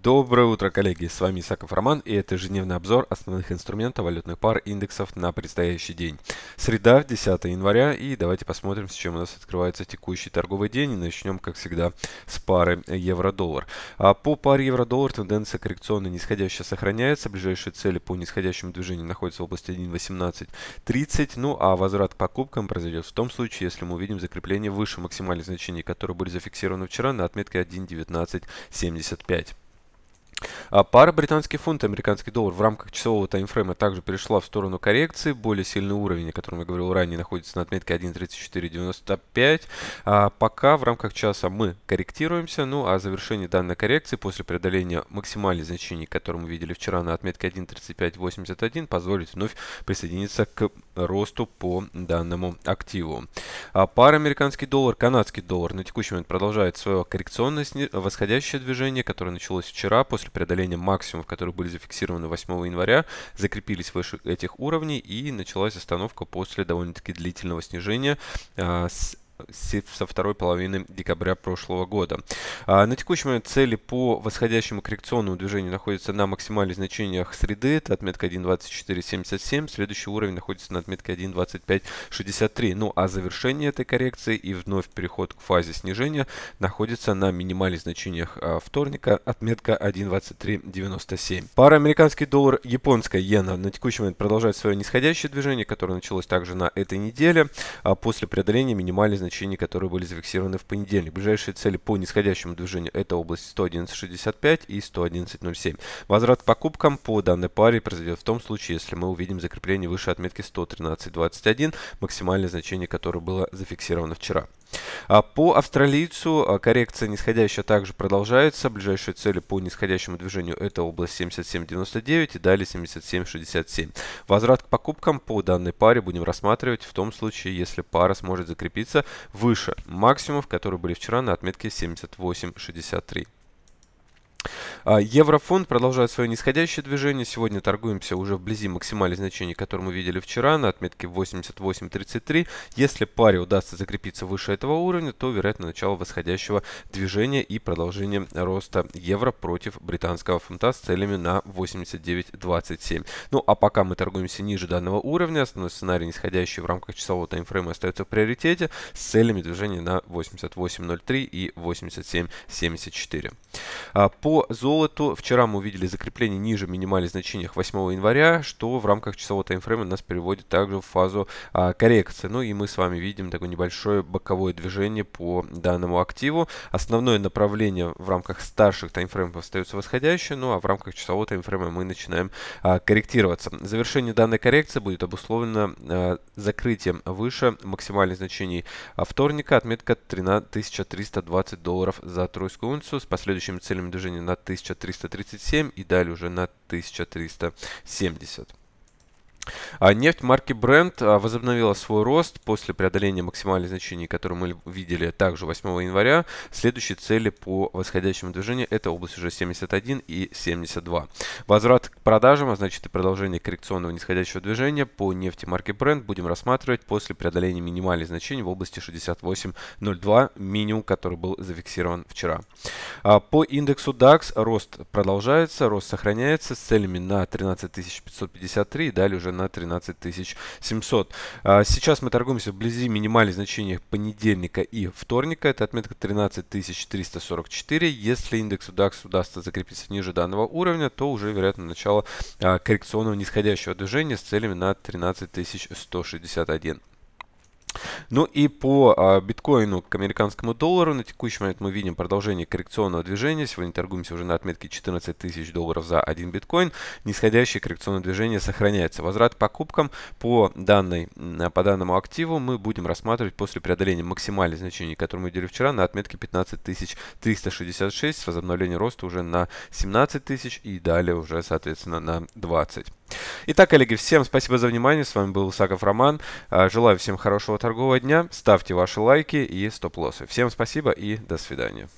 Доброе утро, коллеги! С вами Исаков Роман и это ежедневный обзор основных инструментов валютных пар индексов на предстоящий день. Среда, 10 января и давайте посмотрим, с чем у нас открывается текущий торговый день. И начнем, как всегда, с пары евро-доллар. А по паре евро-доллар тенденция коррекционная нисходящая сохраняется. Ближайшие цели по нисходящему движению находятся в области 1.1830. Ну а возврат к покупкам произойдет в том случае, если мы увидим закрепление выше максимальных значений, которые были зафиксированы вчера на отметке 1.1975. А пара британский фунт и американский доллар в рамках часового таймфрейма также перешла в сторону коррекции. Более сильный уровень, о котором я говорил ранее, находится на отметке 1.3495. А пока в рамках часа мы корректируемся. Ну а завершение данной коррекции после преодоления максимальных значений, которые мы видели вчера на отметке 1.3581, позволит вновь присоединиться к росту по данному активу. А пара американский доллар, канадский доллар на текущий момент продолжает свое коррекционное восходящее движение, которое началось вчера после преодолением максимумов, которые были зафиксированы 8 января, закрепились выше этих уровней и началась остановка после довольно-таки длительного снижения а, с со второй половины декабря прошлого года. А, на текущем момент цели по восходящему коррекционному движению находятся на максимальных значениях среды. Это отметка 1.2477. Следующий уровень находится на отметке 1.2563. Ну а завершение этой коррекции и вновь переход к фазе снижения находится на минимальных значениях а, вторника. Отметка 1.2397. Пара американский доллар, японская иена на текущий момент продолжает свое нисходящее движение, которое началось также на этой неделе а, после преодоления минимальных значений значений, которые были зафиксированы в понедельник. Ближайшие цели по нисходящему движению – это область 111.65 и 111.07. Возврат к покупкам по данной паре произойдет в том случае, если мы увидим закрепление выше отметки 113.21, максимальное значение которое было зафиксировано вчера. А по австралийцу а, коррекция нисходящая также продолжается. Ближайшие цели по нисходящему движению это область 77.99 и далее 77.67. Возврат к покупкам по данной паре будем рассматривать в том случае, если пара сможет закрепиться выше максимумов, которые были вчера на отметке 78.63. А, Еврофонд продолжает свое нисходящее движение. Сегодня торгуемся уже вблизи максимальных значений, которые мы видели вчера, на отметке 88.33. Если паре удастся закрепиться выше этого уровня, то вероятно начало восходящего движения и продолжение роста евро против британского фунта с целями на 89.27. Ну а пока мы торгуемся ниже данного уровня, основной сценарий нисходящий в рамках часового таймфрейма остается в приоритете с целями движения на 88.03 и 87.74. А, по зону золоту. Вчера мы увидели закрепление ниже минимальных значений 8 января, что в рамках часового таймфрейма нас переводит также в фазу а, коррекции. Ну и мы с вами видим такое небольшое боковое движение по данному активу. Основное направление в рамках старших таймфреймов остается восходящее, ну а в рамках часового таймфрейма мы начинаем а, корректироваться. Завершение данной коррекции будет обусловлено а, закрытием выше максимальных значений А вторника, отметка 13 долларов за тройскую унцию с последующими целями движения на 1000 1337 и далее уже на 1370. А нефть марки Brent а, возобновила свой рост после преодоления максимальных значений, которые мы видели также 8 января. Следующие цели по восходящему движению – это область уже 71 и 72. Возврат к продажам, а значит и продолжение коррекционного нисходящего движения по нефти марки Brent будем рассматривать после преодоления минимальных значений в области 68.02, минимум, который был зафиксирован вчера. А, по индексу DAX рост продолжается, рост сохраняется с целями на 13 553 и далее уже на 13 117 700. А, сейчас мы торгуемся вблизи минимальных значений понедельника и вторника. Это отметка 13 344. Если индекс DAX удастся закрепиться ниже данного уровня, то уже вероятно начало а, коррекционного нисходящего движения с целями на 13 161. Ну и по а, биткоину к американскому доллару на текущий момент мы видим продолжение коррекционного движения. Сегодня торгуемся уже на отметке 14 тысяч долларов за один биткоин. Нисходящее коррекционное движение сохраняется. Возврат покупкам по, данной, по данному активу мы будем рассматривать после преодоления максимальных значений, которые мы делили вчера, на отметке 15 366 с возобновлением роста уже на 17 тысяч и далее уже, соответственно, на 20. Итак, коллеги, всем спасибо за внимание. С вами был Исаков Роман. А, желаю всем хорошего торгового дня. Ставьте ваши лайки и стоп-лоссы. Всем спасибо и до свидания.